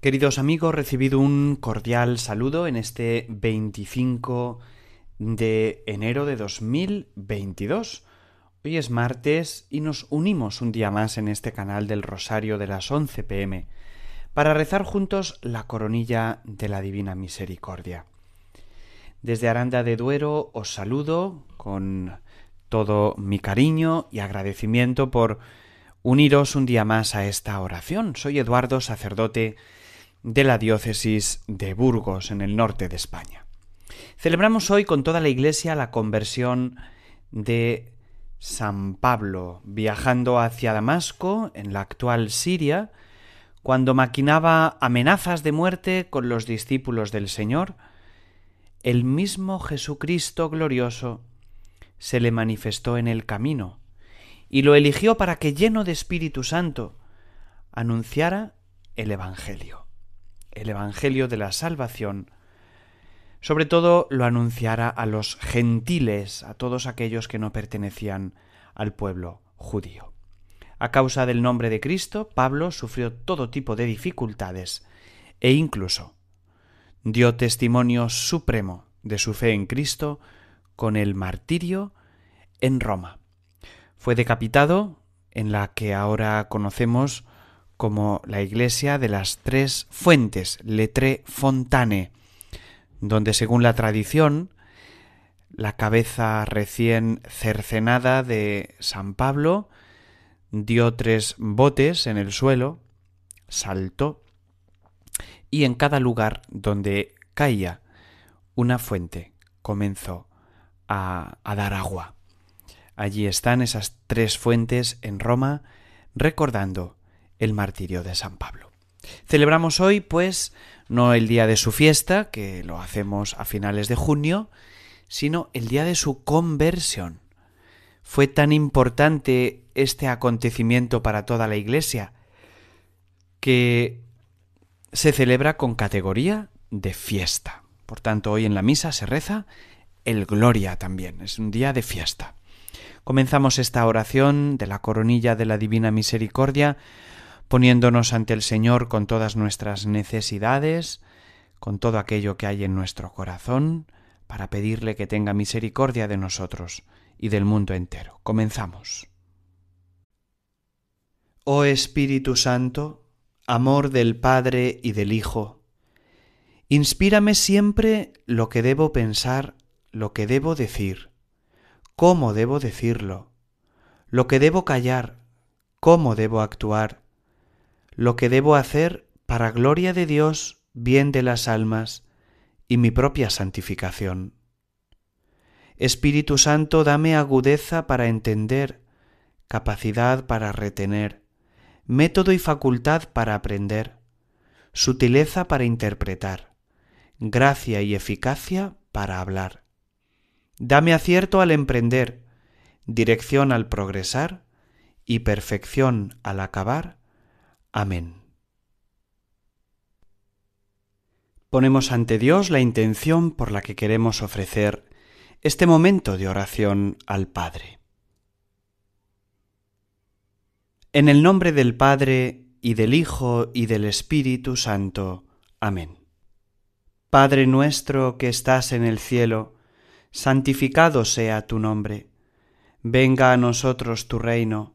Queridos amigos, recibido un cordial saludo en este 25 de enero de 2022. Hoy es martes y nos unimos un día más en este canal del Rosario de las 11 pm para rezar juntos la coronilla de la Divina Misericordia. Desde Aranda de Duero os saludo con todo mi cariño y agradecimiento por uniros un día más a esta oración. Soy Eduardo, sacerdote de la diócesis de Burgos, en el norte de España. Celebramos hoy con toda la Iglesia la conversión de San Pablo, viajando hacia Damasco, en la actual Siria, cuando maquinaba amenazas de muerte con los discípulos del Señor, el mismo Jesucristo glorioso se le manifestó en el camino y lo eligió para que lleno de Espíritu Santo anunciara el Evangelio el Evangelio de la Salvación, sobre todo lo anunciara a los gentiles, a todos aquellos que no pertenecían al pueblo judío. A causa del nombre de Cristo, Pablo sufrió todo tipo de dificultades e incluso dio testimonio supremo de su fe en Cristo con el martirio en Roma. Fue decapitado en la que ahora conocemos como la iglesia de las tres fuentes, letre Fontane, donde según la tradición, la cabeza recién cercenada de San Pablo dio tres botes en el suelo, saltó, y en cada lugar donde caía una fuente comenzó a, a dar agua. Allí están esas tres fuentes en Roma recordando el martirio de San Pablo. Celebramos hoy, pues, no el día de su fiesta, que lo hacemos a finales de junio, sino el día de su conversión. Fue tan importante este acontecimiento para toda la Iglesia que se celebra con categoría de fiesta. Por tanto, hoy en la misa se reza el Gloria también, es un día de fiesta. Comenzamos esta oración de la coronilla de la Divina Misericordia poniéndonos ante el Señor con todas nuestras necesidades, con todo aquello que hay en nuestro corazón, para pedirle que tenga misericordia de nosotros y del mundo entero. Comenzamos. Oh Espíritu Santo, amor del Padre y del Hijo, inspírame siempre lo que debo pensar, lo que debo decir, cómo debo decirlo, lo que debo callar, cómo debo actuar, lo que debo hacer para gloria de Dios, bien de las almas y mi propia santificación. Espíritu Santo, dame agudeza para entender, capacidad para retener, método y facultad para aprender, sutileza para interpretar, gracia y eficacia para hablar. Dame acierto al emprender, dirección al progresar y perfección al acabar Amén. Ponemos ante Dios la intención por la que queremos ofrecer este momento de oración al Padre. En el nombre del Padre, y del Hijo, y del Espíritu Santo. Amén. Padre nuestro que estás en el cielo, santificado sea tu nombre. Venga a nosotros tu reino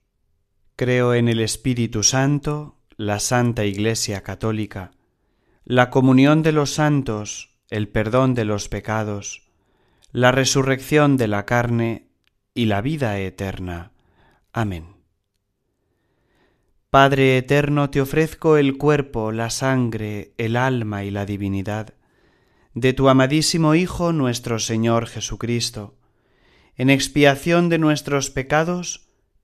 Creo en el Espíritu Santo, la Santa Iglesia Católica, la comunión de los santos, el perdón de los pecados, la resurrección de la carne y la vida eterna. Amén. Padre eterno, te ofrezco el cuerpo, la sangre, el alma y la divinidad de tu amadísimo Hijo nuestro Señor Jesucristo, en expiación de nuestros pecados,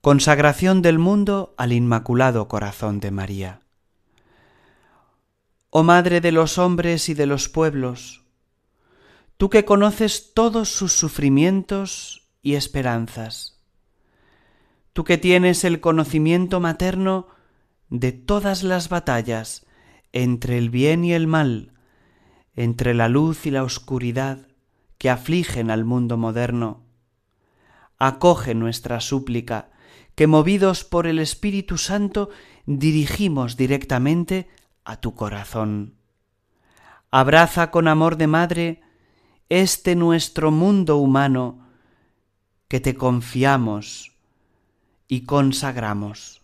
Consagración del mundo al Inmaculado Corazón de María. Oh Madre de los hombres y de los pueblos, tú que conoces todos sus sufrimientos y esperanzas, tú que tienes el conocimiento materno de todas las batallas entre el bien y el mal, entre la luz y la oscuridad que afligen al mundo moderno, acoge nuestra súplica, que movidos por el Espíritu Santo dirigimos directamente a tu corazón. Abraza con amor de madre este nuestro mundo humano que te confiamos y consagramos,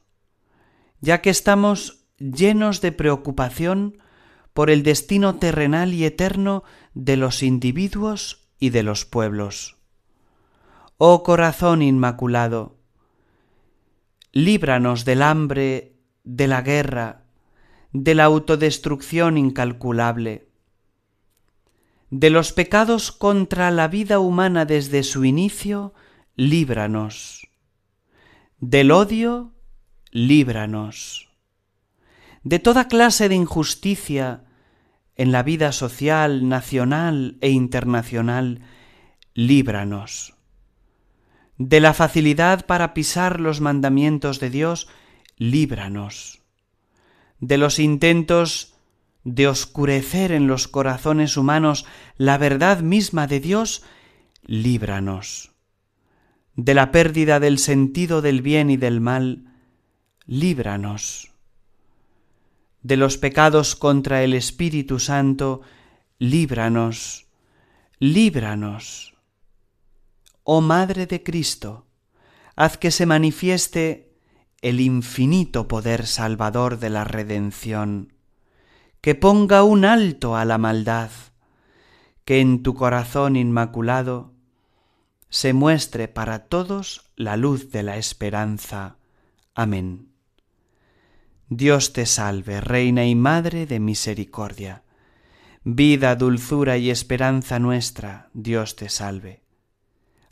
ya que estamos llenos de preocupación por el destino terrenal y eterno de los individuos y de los pueblos. Oh corazón inmaculado, líbranos del hambre, de la guerra, de la autodestrucción incalculable, de los pecados contra la vida humana desde su inicio, líbranos, del odio, líbranos, de toda clase de injusticia en la vida social, nacional e internacional, líbranos de la facilidad para pisar los mandamientos de Dios, líbranos. De los intentos de oscurecer en los corazones humanos la verdad misma de Dios, líbranos. De la pérdida del sentido del bien y del mal, líbranos. De los pecados contra el Espíritu Santo, líbranos, líbranos oh Madre de Cristo, haz que se manifieste el infinito poder salvador de la redención, que ponga un alto a la maldad, que en tu corazón inmaculado se muestre para todos la luz de la esperanza. Amén. Dios te salve, Reina y Madre de Misericordia. Vida, dulzura y esperanza nuestra, Dios te salve.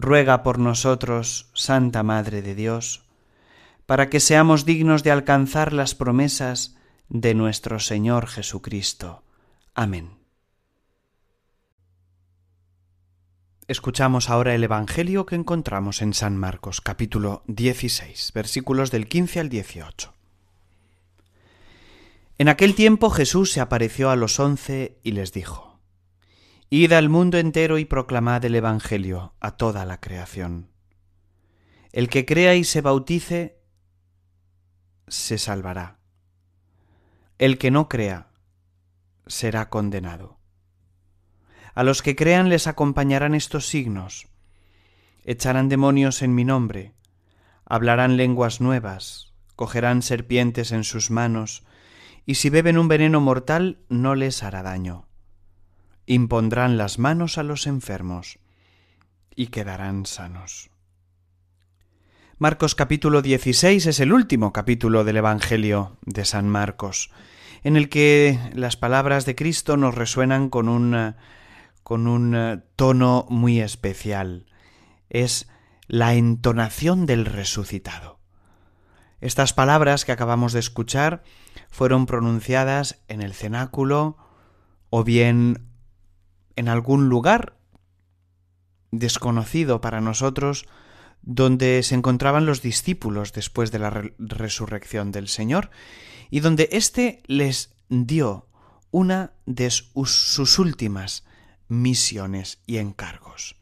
ruega por nosotros, Santa Madre de Dios, para que seamos dignos de alcanzar las promesas de nuestro Señor Jesucristo. Amén. Escuchamos ahora el Evangelio que encontramos en San Marcos, capítulo 16, versículos del 15 al 18. En aquel tiempo Jesús se apareció a los once y les dijo, Id al mundo entero y proclamad el Evangelio a toda la creación. El que crea y se bautice, se salvará. El que no crea, será condenado. A los que crean les acompañarán estos signos. Echarán demonios en mi nombre, hablarán lenguas nuevas, cogerán serpientes en sus manos, y si beben un veneno mortal no les hará daño impondrán las manos a los enfermos y quedarán sanos. Marcos capítulo 16 es el último capítulo del Evangelio de San Marcos, en el que las palabras de Cristo nos resuenan con un, con un tono muy especial. Es la entonación del resucitado. Estas palabras que acabamos de escuchar fueron pronunciadas en el cenáculo o bien en algún lugar desconocido para nosotros, donde se encontraban los discípulos después de la resurrección del Señor, y donde éste les dio una de sus últimas misiones y encargos.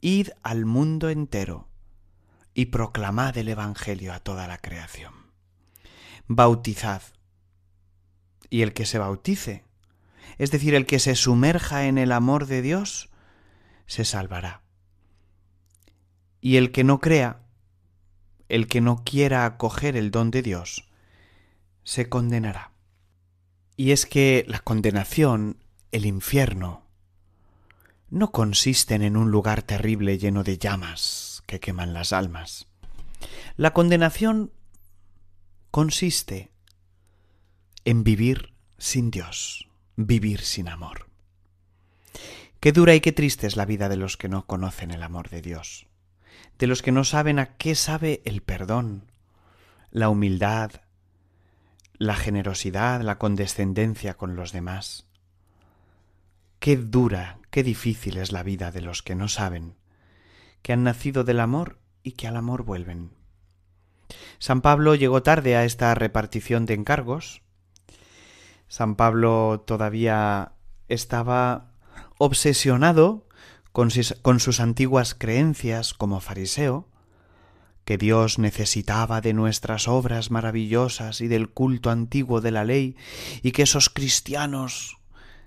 Id al mundo entero y proclamad el Evangelio a toda la creación. Bautizad, y el que se bautice es decir, el que se sumerja en el amor de Dios, se salvará. Y el que no crea, el que no quiera acoger el don de Dios, se condenará. Y es que la condenación, el infierno, no consisten en un lugar terrible lleno de llamas que queman las almas. La condenación consiste en vivir sin Dios vivir sin amor. Qué dura y qué triste es la vida de los que no conocen el amor de Dios, de los que no saben a qué sabe el perdón, la humildad, la generosidad, la condescendencia con los demás. Qué dura, qué difícil es la vida de los que no saben, que han nacido del amor y que al amor vuelven. San Pablo llegó tarde a esta repartición de encargos, San Pablo todavía estaba obsesionado con sus, antiguas creencias como fariseo, que Dios necesitaba de nuestras obras maravillosas y del culto antiguo de la ley, y que esos cristianos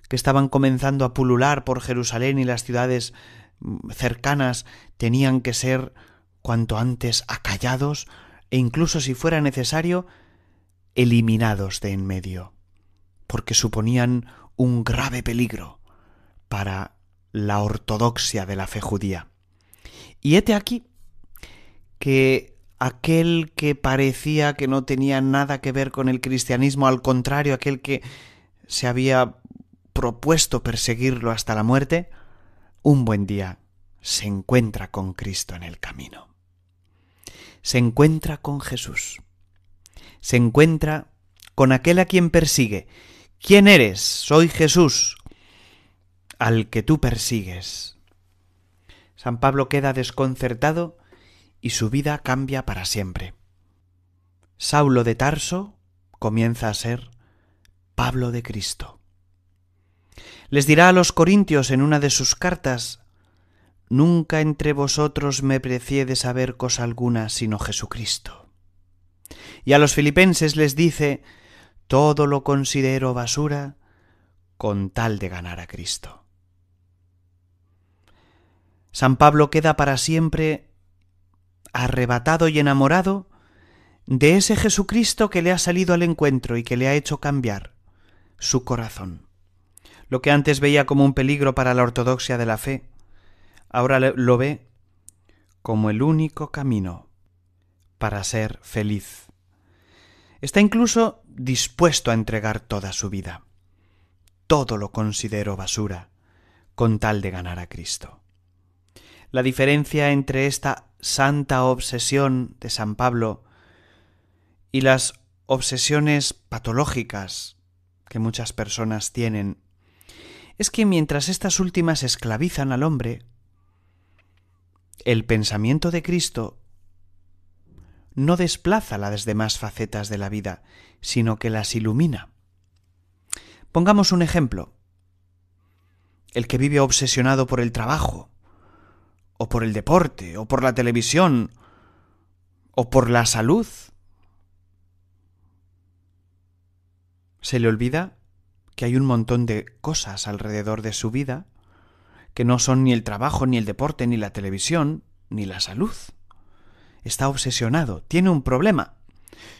que estaban comenzando a pulular por Jerusalén y las ciudades cercanas tenían que ser cuanto antes acallados e incluso si fuera necesario, eliminados de en medio porque suponían un grave peligro para la ortodoxia de la fe judía. Y hete aquí que aquel que parecía que no tenía nada que ver con el cristianismo, al contrario, aquel que se había propuesto perseguirlo hasta la muerte, un buen día se encuentra con Cristo en el camino. Se encuentra con Jesús. Se encuentra con aquel a quien persigue ¿Quién eres? Soy Jesús, al que tú persigues. San Pablo queda desconcertado y su vida cambia para siempre. Saulo de Tarso comienza a ser Pablo de Cristo. Les dirá a los corintios en una de sus cartas, Nunca entre vosotros me precié de saber cosa alguna sino Jesucristo. Y a los filipenses les dice, todo lo considero basura con tal de ganar a Cristo. San Pablo queda para siempre arrebatado y enamorado de ese Jesucristo que le ha salido al encuentro y que le ha hecho cambiar su corazón. Lo que antes veía como un peligro para la ortodoxia de la fe, ahora lo ve como el único camino para ser feliz. Está incluso dispuesto a entregar toda su vida. Todo lo considero basura con tal de ganar a Cristo. La diferencia entre esta santa obsesión de San Pablo y las obsesiones patológicas que muchas personas tienen es que mientras estas últimas esclavizan al hombre, el pensamiento de Cristo no desplaza las demás facetas de la vida, sino que las ilumina. Pongamos un ejemplo. El que vive obsesionado por el trabajo, o por el deporte, o por la televisión, o por la salud. Se le olvida que hay un montón de cosas alrededor de su vida que no son ni el trabajo, ni el deporte, ni la televisión, ni la salud está obsesionado, tiene un problema.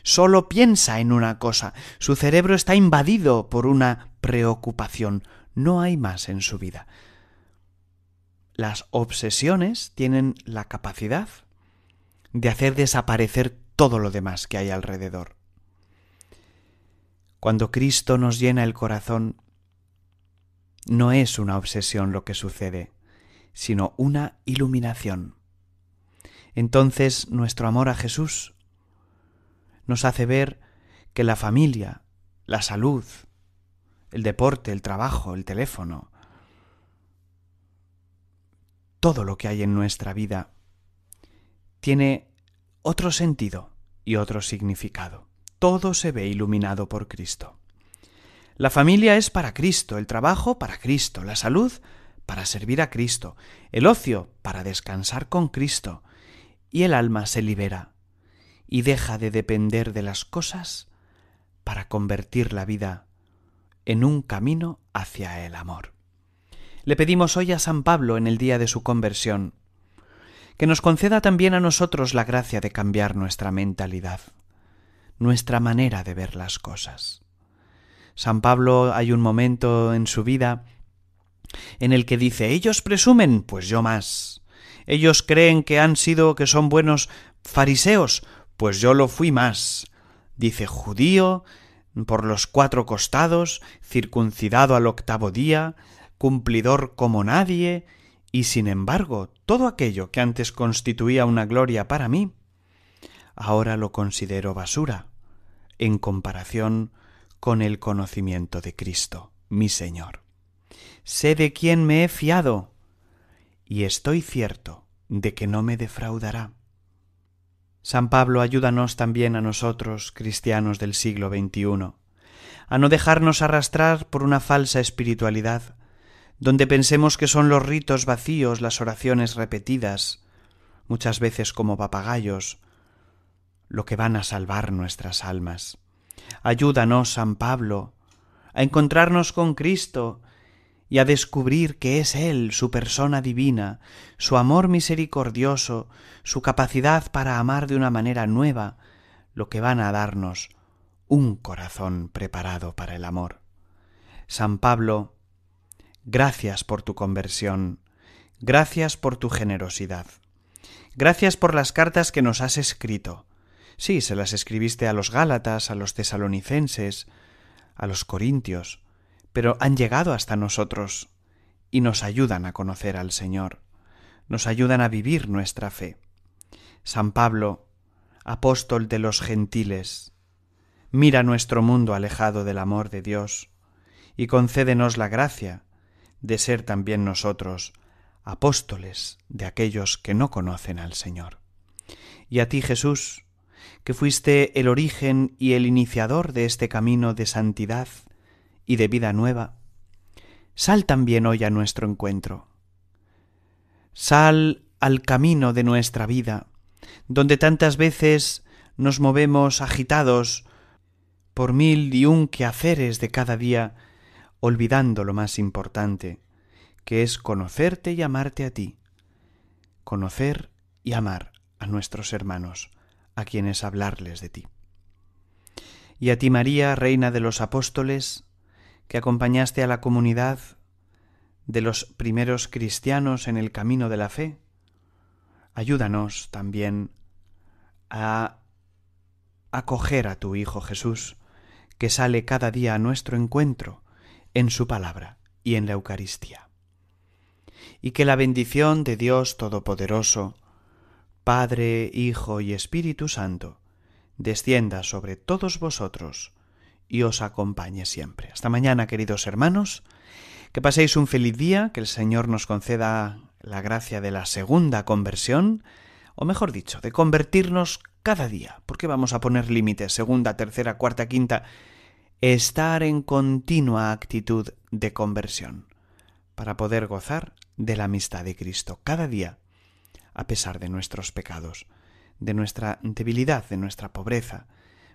Solo piensa en una cosa, su cerebro está invadido por una preocupación, no hay más en su vida. Las obsesiones tienen la capacidad de hacer desaparecer todo lo demás que hay alrededor. Cuando Cristo nos llena el corazón, no es una obsesión lo que sucede, sino una iluminación entonces nuestro amor a Jesús nos hace ver que la familia, la salud, el deporte, el trabajo, el teléfono, todo lo que hay en nuestra vida tiene otro sentido y otro significado. Todo se ve iluminado por Cristo. La familia es para Cristo, el trabajo para Cristo, la salud para servir a Cristo, el ocio para descansar con Cristo, y el alma se libera y deja de depender de las cosas para convertir la vida en un camino hacia el amor. Le pedimos hoy a San Pablo en el día de su conversión que nos conceda también a nosotros la gracia de cambiar nuestra mentalidad, nuestra manera de ver las cosas. San Pablo hay un momento en su vida en el que dice, ellos presumen, pues yo más. Ellos creen que han sido, que son buenos fariseos, pues yo lo fui más. Dice judío, por los cuatro costados, circuncidado al octavo día, cumplidor como nadie, y sin embargo, todo aquello que antes constituía una gloria para mí, ahora lo considero basura, en comparación con el conocimiento de Cristo, mi Señor. Sé de quién me he fiado, y estoy cierto de que no me defraudará. San Pablo, ayúdanos también a nosotros, cristianos del siglo XXI, a no dejarnos arrastrar por una falsa espiritualidad, donde pensemos que son los ritos vacíos las oraciones repetidas, muchas veces como papagayos, lo que van a salvar nuestras almas. Ayúdanos, San Pablo, a encontrarnos con Cristo y a descubrir que es Él su persona divina, su amor misericordioso, su capacidad para amar de una manera nueva, lo que van a darnos un corazón preparado para el amor. San Pablo, gracias por tu conversión, gracias por tu generosidad, gracias por las cartas que nos has escrito. Sí, se las escribiste a los Gálatas, a los tesalonicenses, a los corintios, pero han llegado hasta nosotros y nos ayudan a conocer al Señor, nos ayudan a vivir nuestra fe. San Pablo, apóstol de los gentiles, mira nuestro mundo alejado del amor de Dios y concédenos la gracia de ser también nosotros apóstoles de aquellos que no conocen al Señor. Y a ti, Jesús, que fuiste el origen y el iniciador de este camino de santidad, y de vida nueva, sal también hoy a nuestro encuentro. Sal al camino de nuestra vida, donde tantas veces nos movemos agitados por mil y un quehaceres de cada día, olvidando lo más importante, que es conocerte y amarte a ti, conocer y amar a nuestros hermanos, a quienes hablarles de ti. Y a ti María, Reina de los Apóstoles, que acompañaste a la comunidad de los primeros cristianos en el camino de la fe, ayúdanos también a acoger a tu Hijo Jesús, que sale cada día a nuestro encuentro en su palabra y en la Eucaristía. Y que la bendición de Dios Todopoderoso, Padre, Hijo y Espíritu Santo, descienda sobre todos vosotros, y os acompañe siempre. Hasta mañana, queridos hermanos. Que paséis un feliz día, que el Señor nos conceda la gracia de la segunda conversión, o mejor dicho, de convertirnos cada día, porque vamos a poner límites, segunda, tercera, cuarta, quinta, estar en continua actitud de conversión, para poder gozar de la amistad de Cristo cada día, a pesar de nuestros pecados, de nuestra debilidad, de nuestra pobreza,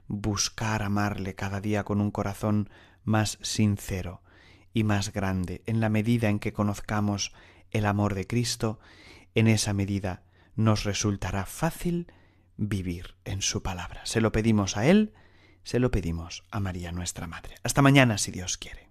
buscar amarle cada día con un corazón más sincero y más grande. En la medida en que conozcamos el amor de Cristo, en esa medida nos resultará fácil vivir en su palabra. Se lo pedimos a Él, se lo pedimos a María nuestra Madre. Hasta mañana, si Dios quiere.